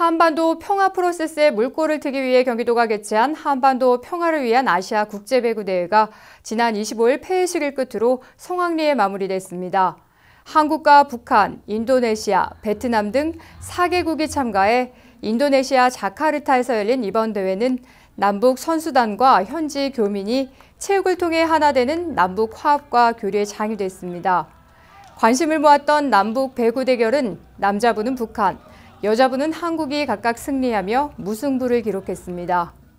한반도 평화 프로세스에 물꼬를 트기 위해 경기도가 개최한 한반도 평화를 위한 아시아 국제배구대회가 지난 25일 폐회식을 끝으로 성황리에 마무리됐습니다. 한국과 북한, 인도네시아, 베트남 등 4개국이 참가해 인도네시아 자카르타에서 열린 이번 대회는 남북 선수단과 현지 교민이 체육을 통해 하나 되는 남북 화합과 교류의 장이 됐습니다. 관심을 모았던 남북 배구 대결은 남자부는 북한, 여자분은 한국이 각각 승리하며 무승부를 기록했습니다.